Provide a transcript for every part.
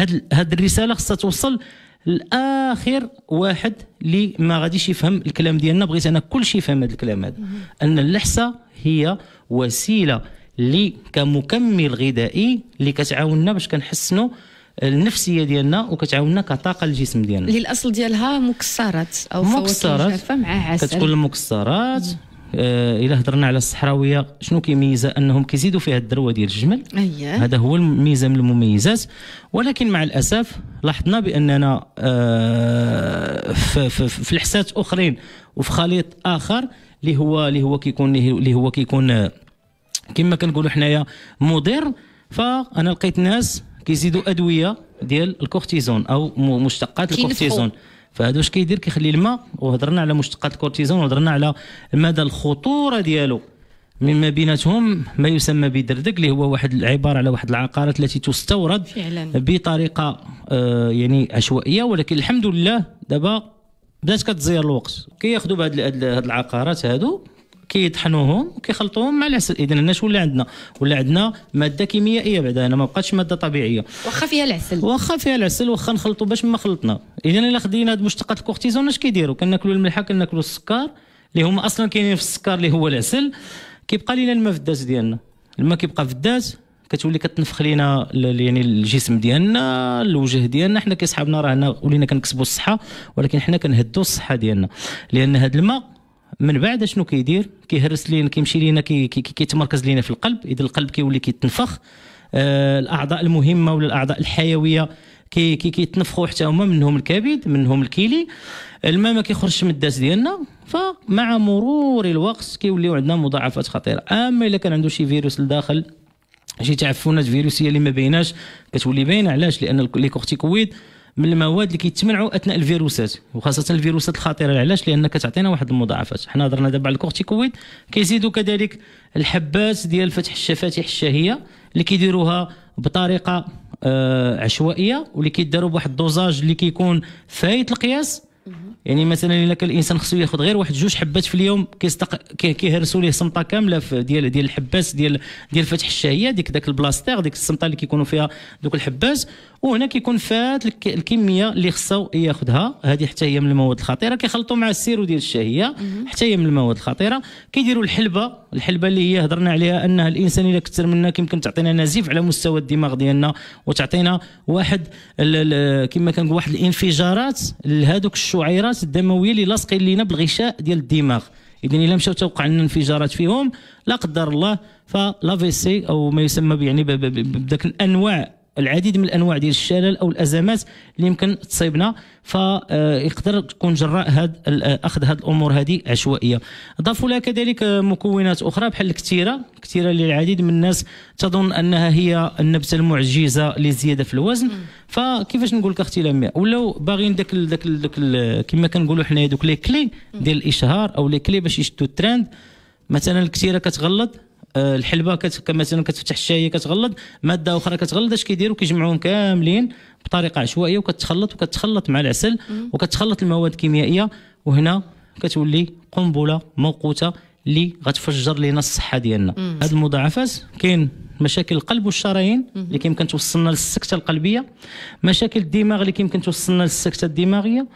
هاد هاد الرساله خصها توصل لاخر واحد اللي ما غاديش يفهم الكلام ديالنا بغيت انا كلشي يفهم هذا الكلام هذا ان اللحسه هي وسيله اللي كمكمل غذائي اللي كتعاوننا باش كنحسنوا النفسيه ديالنا وكتعاوننا كطاقه للجسم ديالنا اللي الاصل ديالها مكسرات او مكسرات مع عسل كتكون المكسرات آه، الا هضرنا على الصحراويه شنو كيميزها انهم كيزيدوا فيها الذروه ديال الجمل أيه. هذا هو الميزه من المميزات ولكن مع الاسف لاحظنا باننا آه، في, في, في الحسات اخرين وفي خليط اخر اللي هو اللي هو كيكون اللي هو كيكون آه، كما كنقولوا حنايا مضر فانا لقيت ناس كيزيدوا ادويه ديال الكورتيزون او مشتقات الكورتيزون فهذا واش كيدير كيخلي الماء وهضرنا على مشتقات الكورتيزون وهضرنا على مدى الخطوره ديالو مما بيناتهم ما يسمى بدردك اللي هو واحد عباره على واحد العقارات التي تستورد فعلا. بطريقه آه يعني عشوائيه ولكن الحمد لله دابا بدات كتزير الوقت كياخذوا بهذه العقارات هادو كيطحنوهم وكيخلطوهم مع العسل اذا هنا شنو ولا عندنا ولا عندنا ماده كيميائيه بعدا هنا ما بقاتش ماده طبيعيه واخا فيها العسل واخا فيها العسل واخا نخلطوا باش ما خلطنا اذا الا خدينا هاد مشتقات الكورتيزون اش كيديروا كناكلوا الملحه كناكلوا السكر اللي هما اصلا كاينين في السكر اللي هو العسل كيبقى لينا الماء في الداس ديالنا الماء كيبقى في الداس كتولي كتنفخ لينا يعني الجسم ديالنا الوجه ديالنا حنا كصحابنا راه هنا ولينا كنكسبوا الصحه ولكن حنا كنهدوا الصحه ديالنا لان هذا الماء من بعد شنو كيدير كيهرس لينا كيمشي لينا كيتمركز كي كي لينا في القلب اذا القلب كيولي كيتنفخ آه الاعضاء المهمه ولا الاعضاء الحيويه كي كي كيتنفخوا حتى هما منهم الكبد منهم الكيلي الماء ما كيخرجش من الداس ديالنا فمع مرور الوقت كيوليو عندنا مضاعفات خطيره اما الا كان عنده شي فيروس لداخل شي تعفنات فيروسيه اللي ما بيناش كتولي باينه علاش لان لي كورتيكويد من المواد اللي كيتمنعوا اثناء الفيروسات وخاصه الفيروسات الخطيره علاش لان كتعطينا واحد المضاعفات حنا هضرنا دابا على الكورتيكويد كيزيدوا كذلك الحبات ديال فتح الشفاتيح الشهيه اللي كيديروها بطريقه آه، عشوائيه واللي كيداروا بواحد الدوزاج اللي كيكون فايت القياس يعني مثلا الا كان الانسان خصو ياخذ غير واحد جوج حبات في اليوم كيستق كيهرسوا ليه صمطه كامله في ديال ديال الحباس ديال ديال فتح الشهيه ديك داك البلاستير ديك الصمطه اللي كيكونوا فيها دوك الحباس وهنا كيكون فات الكميه اللي خصو ياخذها هذه حتى هي من المواد الخطيره كيخلطوا مع السيرو ديال الشهيه حتى هي من المواد الخطيره كيديروا الحلبه الحلبه اللي هي هضرنا عليها انها الانسان الا كثر منك يمكن تعطينا نزيف على مستوى الدماغ ديالنا وتعطينا واحد كما كنقول واحد الانفجارات لهذوك الشعيرات الدمويه اللي لاصقين لينا بالغشاء ديال الدماغ اذا الا مشاو توقع لنا انفجارات فيهم لا قدر الله فلا في سي او ما يسمى يعني بذاك الانواع العديد من الانواع ديال الشلل او الازمات اللي يمكن تصيبنا فيقدر آه، تكون جراء هاد آه، اخذ هاد الامور هذه عشوائيه اضافوا لها كذلك آه، مكونات اخرى بحال الكثيره كثيره للعديد من الناس تظن انها هي النبته المعجزه للزياده في الوزن فكيفاش نقول لك اختي لمياء ولاو باغيين داك داك داك كما كنقولوا حنايا دوك لي كلي ديال الاشهار او لي كلي باش يشدوا الترند مثلا الكثيره كتغلط آه، الحلبه كت... مثلا كتفتح الشاي كتغلظ ماده اخرى كتغلظ اش كيديروا كيجمعوهم كاملين بطريقه عشوائيه وكتخلط وكتخلط مع العسل وكتخلط المواد الكيميائيه وهنا كتولي قنبله موقوته اللي غتفجر لنا الصحه ديالنا هاد المضاعفات كاين مشاكل القلب والشرايين اللي كيمكن توصلنا للسكته القلبيه مشاكل الدماغ اللي كيمكن توصلنا للسكته الدماغيه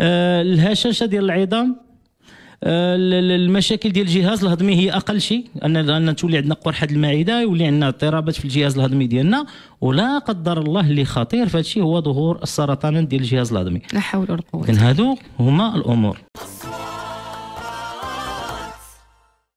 آه الهشاشه ديال العظام آه، المشاكل ديال الجهاز الهضمي هي اقل شيء ان ان تولي عندنا قرحه المعده يولي عندنا اضطرابات في الجهاز الهضمي ديالنا ولا قدر الله اللي خطير فهادشي هو ظهور السرطانات ديال الجهاز الهضمي لا حول ولا قوه لكن هادو هما الامور